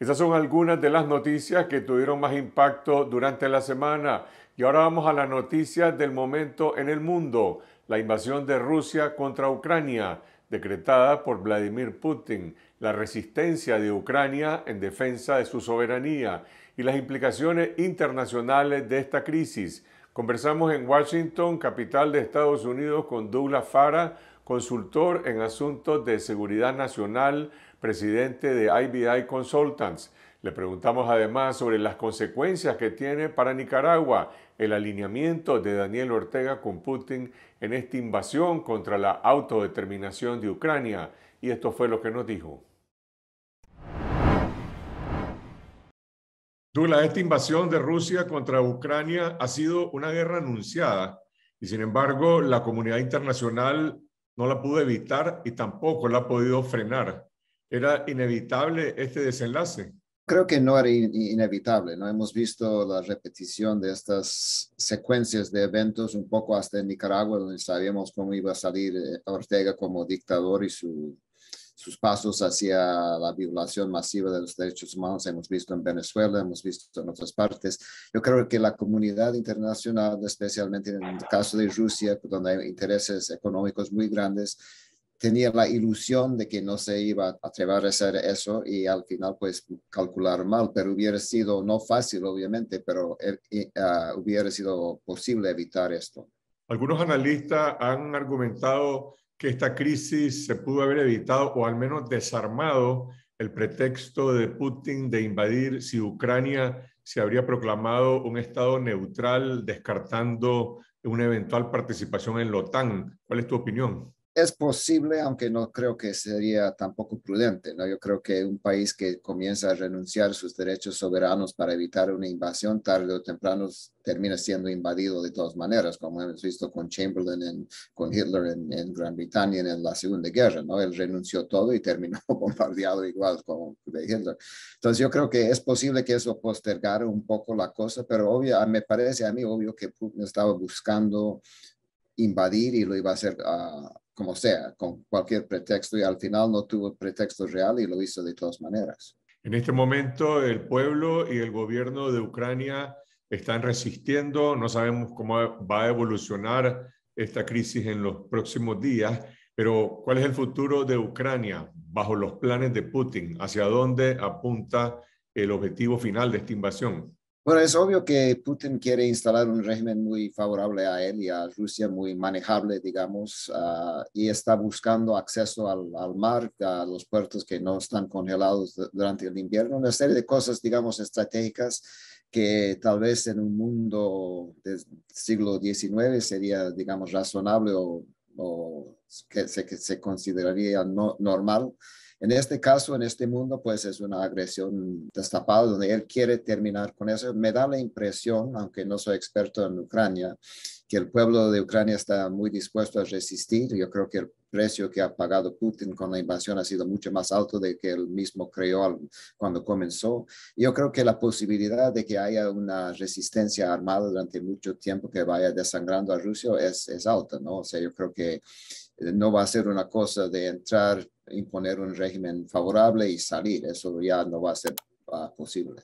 Esas son algunas de las noticias que tuvieron más impacto durante la semana. Y ahora vamos a las noticias del momento en el mundo. La invasión de Rusia contra Ucrania, decretada por Vladimir Putin, la resistencia de Ucrania en defensa de su soberanía y las implicaciones internacionales de esta crisis. Conversamos en Washington, capital de Estados Unidos, con Douglas Farah, consultor en asuntos de seguridad nacional, presidente de IBI Consultants. Le preguntamos además sobre las consecuencias que tiene para Nicaragua el alineamiento de Daniel Ortega con Putin en esta invasión contra la autodeterminación de Ucrania. Y esto fue lo que nos dijo. Dula, esta invasión de Rusia contra Ucrania ha sido una guerra anunciada y sin embargo la comunidad internacional no la pudo evitar y tampoco la ha podido frenar. ¿Era inevitable este desenlace? Creo que no era inevitable, ¿no? Hemos visto la repetición de estas secuencias de eventos un poco hasta en Nicaragua, donde sabíamos cómo iba a salir eh, Ortega como dictador y su sus pasos hacia la violación masiva de los derechos humanos. Hemos visto en Venezuela, hemos visto en otras partes. Yo creo que la comunidad internacional, especialmente en el caso de Rusia, donde hay intereses económicos muy grandes, tenía la ilusión de que no se iba a atrever a hacer eso y al final pues calcular mal, pero hubiera sido no fácil obviamente, pero eh, ah, hubiera sido posible evitar esto. Algunos analistas han argumentado que esta crisis se pudo haber evitado o al menos desarmado el pretexto de Putin de invadir si Ucrania se habría proclamado un Estado neutral descartando una eventual participación en la OTAN. ¿Cuál es tu opinión? es posible, aunque no creo que sería tampoco prudente. ¿no? Yo creo que un país que comienza a renunciar sus derechos soberanos para evitar una invasión, tarde o temprano termina siendo invadido de todas maneras, como hemos visto con Chamberlain, con Hitler en, Gran Bretaña en la Segunda Guerra. ¿no? Él renunció todo y terminó bombardeado igual como Hitler. Entonces yo creo que es posible que eso postergara un poco la cosa, pero obvio, me parece a mí obvio que Putin estaba buscando invadir y lo iba a hacer ah, como sea, con cualquier pretexto y al final no tuvo pretexto real y lo hizo de todas maneras. En este momento el pueblo y el gobierno de Ucrania están resistiendo, no sabemos cómo va a evolucionar esta crisis en los próximos días, pero ¿cuál es el futuro de Ucrania bajo los planes de Putin? ¿Hacia dónde apunta el objetivo final de esta invasión? Bueno, es obvio que Putin quiere instalar un régimen muy favorable a él y a Rusia, muy manejable, digamos, ah, y está buscando acceso al, al, mar, a los puertos que no están congelados durante el invierno, una serie de cosas, digamos, estratégicas que tal vez en un mundo del siglo XIX sería, digamos, razonable o o que se, consideraría no, normal. En este caso, en este mundo, pues es una agresión destapada donde él quiere terminar con eso. Me da la impresión, aunque no soy experto en Ucrania, que el pueblo de Ucrania está muy dispuesto a resistir. Yo creo que el precio que ha pagado Putin con la invasión ha sido mucho más alto de que él mismo creó cuando comenzó. Yo creo que la posibilidad de que haya una resistencia armada durante mucho tiempo que vaya desangrando a Rusia es, alta, ¿no? O sea, yo creo que eh, no va a ser una cosa de entrar, imponer un régimen favorable y salir. Eso ya no va a ser ah, posible.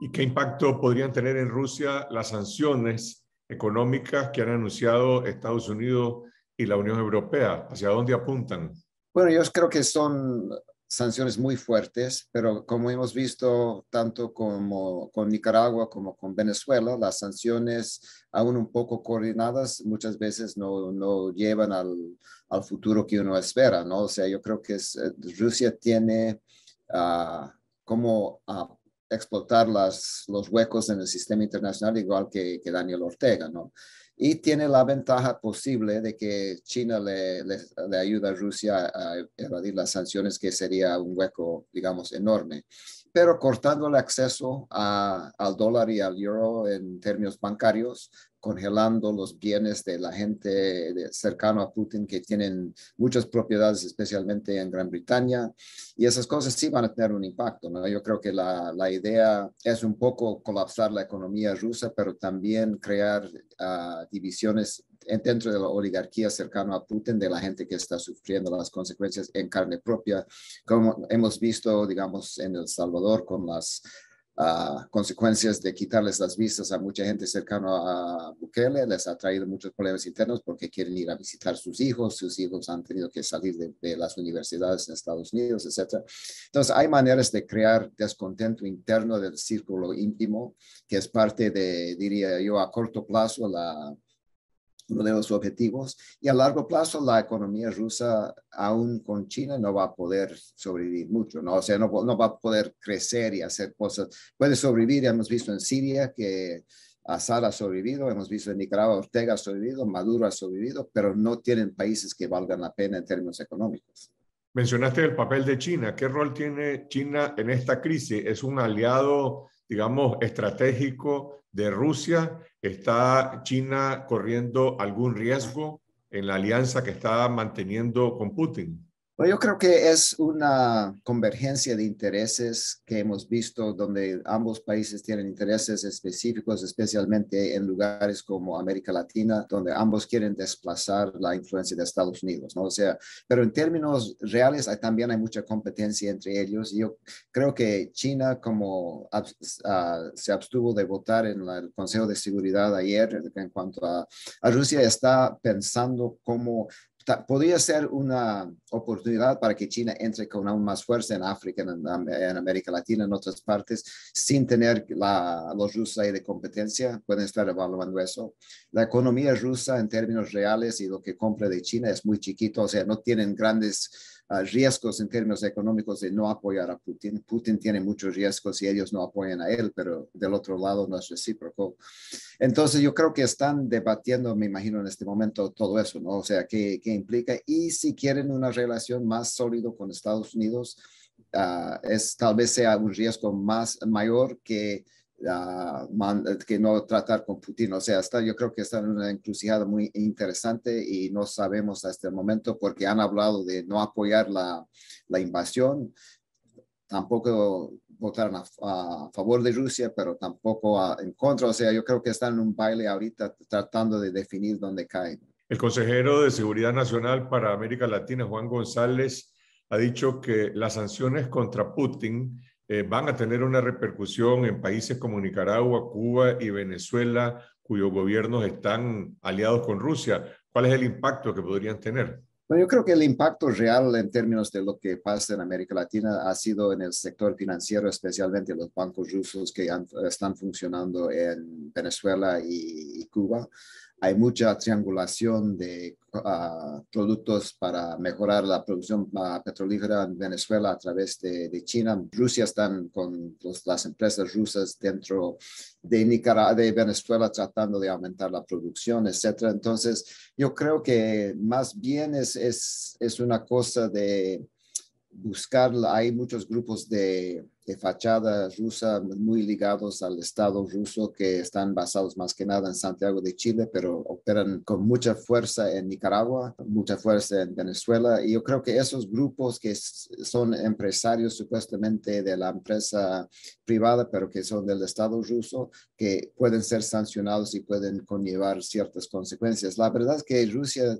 ¿Y qué impacto podrían tener en Rusia las sanciones económicas que han anunciado Estados Unidos y la Unión Europea? ¿Hacia dónde apuntan? Bueno, yo creo que son sanciones muy fuertes, pero como hemos visto tanto con Nicaragua como con Venezuela, las sanciones aún un poco coordinadas muchas veces no, llevan al, futuro que uno espera, ¿no? O sea, yo creo que Rusia tiene ah, cómo como ah, explotar las, los huecos en el sistema internacional igual que, que Daniel Ortega, ¿no? y tiene la ventaja posible de que China le, ayuda a Rusia a evadir las sanciones, que sería un hueco, digamos, enorme pero cortando el acceso al dólar y al euro en términos bancarios, congelando los bienes de la gente cercana a Putin que tienen muchas propiedades, especialmente en Gran Bretaña, y esas cosas sí van a tener un impacto. ¿no? Yo creo que la, idea es un poco colapsar la economía rusa, pero también crear ah, divisiones dentro de la oligarquía cercana a Putin, de la gente que está sufriendo las consecuencias en carne propia, como hemos visto, digamos, en El Salvador con las ah, consecuencias de quitarles las visas a mucha gente cercana a Bukele, les ha traído muchos problemas internos porque quieren ir a visitar sus hijos, sus hijos han tenido que salir de, las universidades en Estados Unidos, etc. Entonces, hay maneras de crear descontento interno del círculo íntimo, que es parte de, diría yo, a corto plazo, la, uno de los objetivos. Y a largo plazo, la economía rusa, aún con China, no va a poder sobrevivir mucho, ¿no? O sea, no, va a poder crecer y hacer cosas. Puede sobrevivir, hemos visto en Siria que Assad ha sobrevivido, hemos visto en Nicaragua, Ortega ha sobrevivido, Maduro ha sobrevivido, pero no tienen países que valgan la pena en términos económicos. Mencionaste el papel de China. ¿Qué rol tiene China en esta crisis? ¿Es un aliado digamos, estratégico de Rusia? ¿Está China corriendo algún riesgo en la alianza que está manteniendo con Putin? yo creo que es una convergencia de intereses que hemos visto donde ambos países tienen intereses específicos, especialmente en lugares como América Latina, donde ambos quieren desplazar la influencia de Estados Unidos, ¿no? O sea, pero en términos reales hay, también hay mucha competencia entre ellos. Yo creo que China, como ah, se abstuvo de votar en el Consejo de Seguridad ayer en cuanto a, a Rusia, está pensando cómo podría ser una oportunidad para que China entre con aún más fuerza en África, en, América Latina, en otras partes, sin tener la, los rusos ahí de competencia. Pueden estar evaluando eso. La economía rusa en términos reales y lo que compra de China es muy chiquito, o sea, no tienen grandes riesgos en términos económicos de no apoyar a Putin. Putin tiene muchos riesgos y ellos no apoyan a él, pero del otro lado no es recíproco. Entonces yo creo que están debatiendo, me imagino, en este momento todo eso, ¿no? O sea, qué, implica y si quieren una relación más sólida con Estados Unidos. Ah, es tal vez sea un riesgo más mayor que eh, que no tratar con Putin. O sea, está, yo creo que está en una encrucijada muy interesante y no sabemos hasta el momento porque han hablado de no apoyar la, la invasión, tampoco votaron a, favor de Rusia, pero tampoco en contra. O sea, yo creo que están en un baile ahorita tratando de definir dónde caen. El consejero de Seguridad Nacional para América Latina, Juan González, ha dicho que las sanciones contra Putin eh, van a tener una repercusión en países como Nicaragua, Cuba y Venezuela, cuyos gobiernos están aliados con Rusia. ¿Cuál es el impacto que podrían tener? Bueno, yo creo que el impacto real en términos de lo que pasa en América Latina ha sido en el sector financiero, especialmente los bancos rusos que están funcionando en Venezuela y Cuba hay mucha triangulación de ah, productos para mejorar la producción ah, petrolífera en Venezuela a través de, China. Rusia están con las empresas rusas dentro de, Nicaragua, de Venezuela tratando de aumentar la producción, etc. Entonces, yo creo que más bien es, es, es una cosa de buscar, hay muchos grupos de, de, fachada rusa muy ligados al Estado ruso que están basados más que nada en Santiago de Chile, pero operan con mucha fuerza en Nicaragua, mucha fuerza en Venezuela. Y yo creo que esos grupos que son empresarios supuestamente de la empresa privada, pero que son del Estado ruso, que pueden ser sancionados y pueden conllevar ciertas consecuencias. La verdad es que Rusia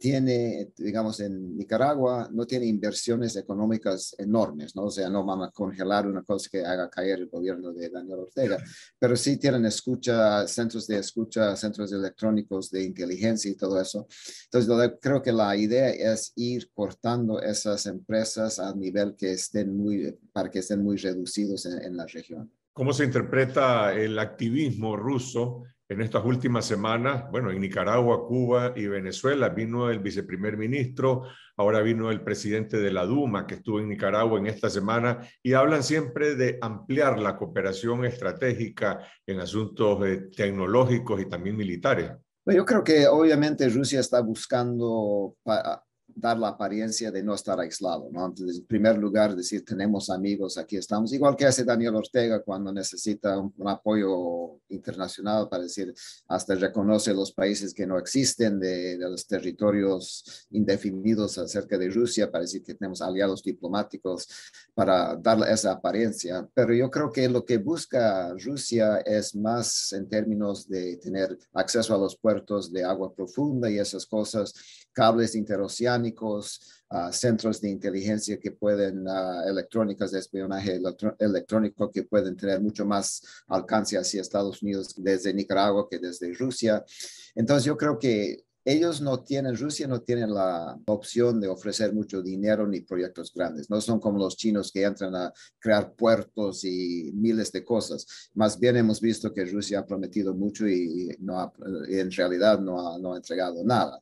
tiene, digamos, en Nicaragua no tiene inversiones económicas enormes, ¿no? O sea, no van a congelar una cosa que haga caer el gobierno de Daniel Ortega, pero sí tienen escucha, centros de escucha, centros electrónicos de inteligencia y todo eso. Entonces, creo que la idea es ir cortando esas empresas a nivel que estén muy, para que estén muy reducidos en, en la región. ¿Cómo se interpreta el activismo ruso en estas últimas semanas, bueno, en Nicaragua, Cuba y Venezuela vino el viceprimer ministro, ahora vino el presidente de la Duma que estuvo en Nicaragua en esta semana y hablan siempre de ampliar la cooperación estratégica en asuntos eh, tecnológicos y también militares. Yo creo que obviamente Rusia está buscando dar la apariencia de no estar aislado, ¿no? en primer lugar, decir, tenemos amigos, aquí estamos, igual que hace Daniel Ortega cuando necesita un, apoyo internacional para decir, hasta reconoce los países que no existen de, los territorios indefinidos acerca de Rusia, para decir que tenemos aliados diplomáticos para darle esa apariencia. Pero yo creo que lo que busca Rusia es más en términos de tener acceso a los puertos de agua profunda y esas cosas, cables interoceánicos, Ah, centros de inteligencia que pueden, ah, electrónicas de espionaje electrónico que pueden tener mucho más alcance hacia Estados Unidos desde Nicaragua que desde Rusia. Entonces yo creo que ellos no tienen, Rusia no tiene la opción de ofrecer mucho dinero ni proyectos grandes. No son como los chinos que entran a crear puertos y miles de cosas. Más bien hemos visto que Rusia ha prometido mucho y, no en realidad no no ha entregado nada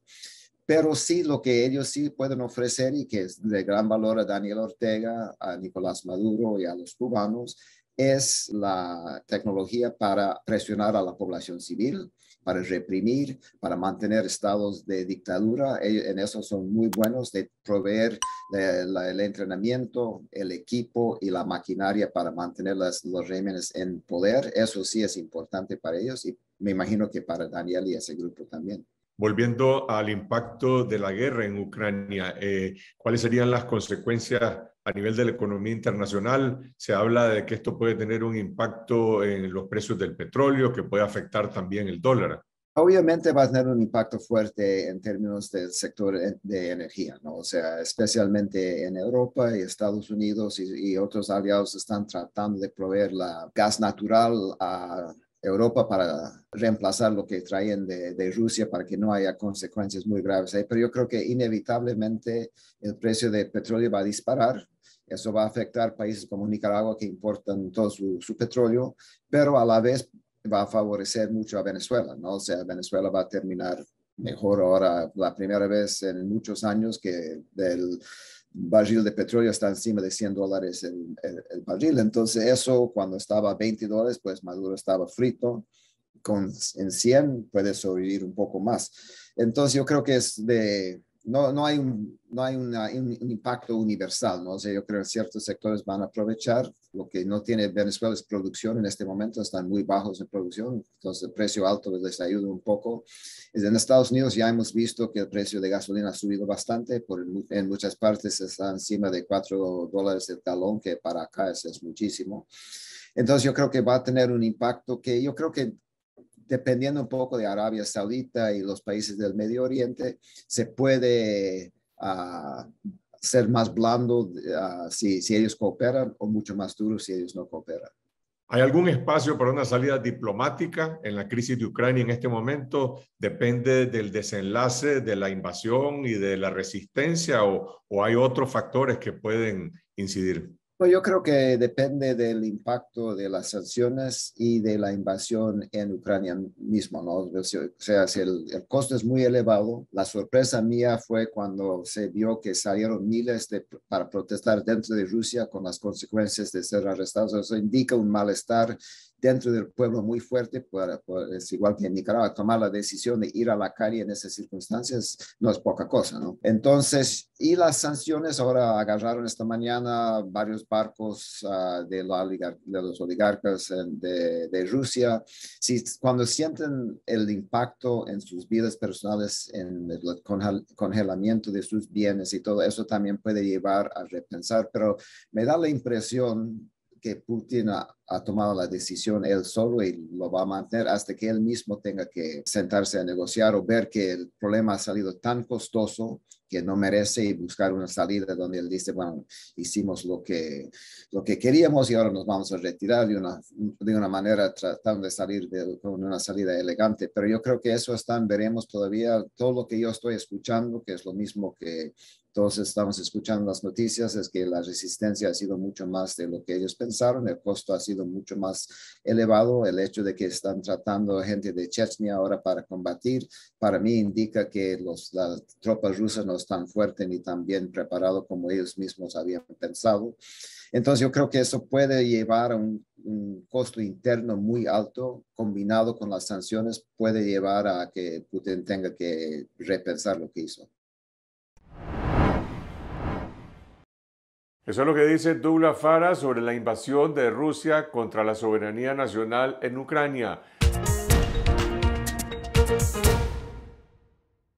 pero sí lo que ellos sí pueden ofrecer y que es de gran valor a Daniel Ortega, a Nicolás Maduro y a los cubanos es la tecnología para presionar a la población civil, para reprimir, para mantener estados de dictadura. En eso son muy buenos de proveer eh, el entrenamiento, el equipo y la maquinaria para mantener los regímenes en poder. Eso sí es importante para ellos y me imagino que para Daniel y ese grupo también. Volviendo al impacto de la guerra en Ucrania, eh, ¿cuáles serían las consecuencias a nivel de la economía internacional? Se habla de que esto puede tener un impacto en los precios del petróleo, que puede afectar también el dólar. Obviamente va a tener un impacto fuerte en términos del sector de energía, ¿no? O sea, especialmente en Europa y Estados Unidos y, otros aliados están tratando de proveer la gas natural a Europa para reemplazar lo que traen de, Rusia para que no haya consecuencias muy graves. Pero yo creo que inevitablemente el precio del petróleo va a disparar. Eso va a afectar países como Nicaragua que importan todo su, su petróleo, pero a la vez va a favorecer mucho a Venezuela, ¿no? O sea, Venezuela va a terminar mejor ahora, la primera vez en muchos años que del barril de petróleo está encima de 100 dólares el, el, el barril. Entonces eso cuando estaba a 20 dólares, pues Maduro estaba frito. Con, en 100 puede sobrevivir un poco más. Entonces yo creo que es de, no, no hay, un, no hay un, impacto universal, ¿no? sé, yo creo que ciertos sectores van a aprovechar. Lo que no tiene Venezuela es producción en este momento, están muy bajos en producción, entonces el precio alto les ayuda un poco. En Estados Unidos ya hemos visto que el precio de gasolina ha subido bastante, en muchas partes está encima de 4 dólares el talón, que para acá es muchísimo. Entonces yo creo que va a tener un impacto que yo creo que dependiendo un poco de Arabia Saudita y los países del Medio Oriente, se puede ah, ser más blando ah, si, ellos cooperan o mucho más duro si ellos no cooperan. ¿Hay algún espacio para una salida diplomática en la crisis de Ucrania en este momento? ¿Depende del desenlace de la invasión y de la resistencia o hay otros factores que pueden incidir? yo creo que depende del impacto de las sanciones y de la invasión en Ucrania mismo, ¿no? O sea, el, costo es muy elevado. La sorpresa mía fue cuando se vio que salieron miles de, para protestar dentro de Rusia con las consecuencias de ser arrestados. Eso indica un malestar dentro del pueblo muy fuerte, es pues, igual que en Nicaragua, tomar la decisión de ir a la calle en esas circunstancias no es poca cosa, ¿no? Entonces, y las sanciones, ahora agarraron esta mañana varios barcos ah, de, de, los oligarcas eh, de, Rusia. Si, cuando sienten el impacto en sus vidas personales, en el congelamiento de sus bienes y todo eso también puede llevar a repensar, pero me da la impresión que Putin ha, tomado la decisión él solo y lo va a mantener hasta que él mismo tenga que sentarse a negociar o ver que el problema ha salido tan costoso que no merece y buscar una salida donde él dice, bueno, hicimos lo que, lo que queríamos y ahora nos vamos a retirar de una, de una manera tratando de salir de, con una salida elegante. Pero yo creo que eso están veremos todavía todo lo que yo estoy escuchando, que es lo mismo que todos estamos escuchando las noticias, es que la resistencia ha sido mucho más de lo que ellos pensaron, el costo ha sido mucho más elevado, el hecho de que están tratando gente de Chechnya ahora para combatir, para mí indica que las tropas rusas no están fuertes ni tan bien preparadas como ellos mismos habían pensado. Entonces yo creo que eso puede llevar a un, costo interno muy alto, combinado con las sanciones, puede llevar a que Putin tenga que repensar lo que hizo. Eso es lo que dice Douglas Farah sobre la invasión de Rusia contra la soberanía nacional en Ucrania.